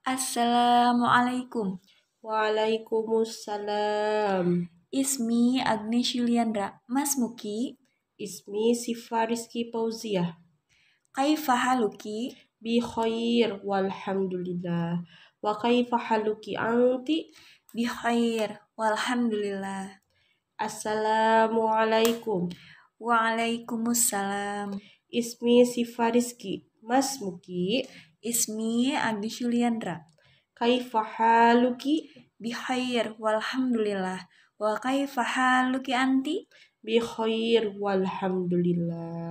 Assalamualaikum. Waalaikumsalam. Ismi Agnes Yuliandra. Mas Muki. Ismi Sifa Rizki Pauziah. Kaifa haluki? Bi khair walhamdulillah. Wa kaifa haluki anti? Bi khair walhamdulillah. Assalamualaikum. Waalaikumsalam. Ismi Sifa Rizki. Mas Muki. Ismi Adi Yuliandra. Kaifa haluki? Bihair walhamdulillah. Wa kaifa haluki anti? Bihair walhamdulillah.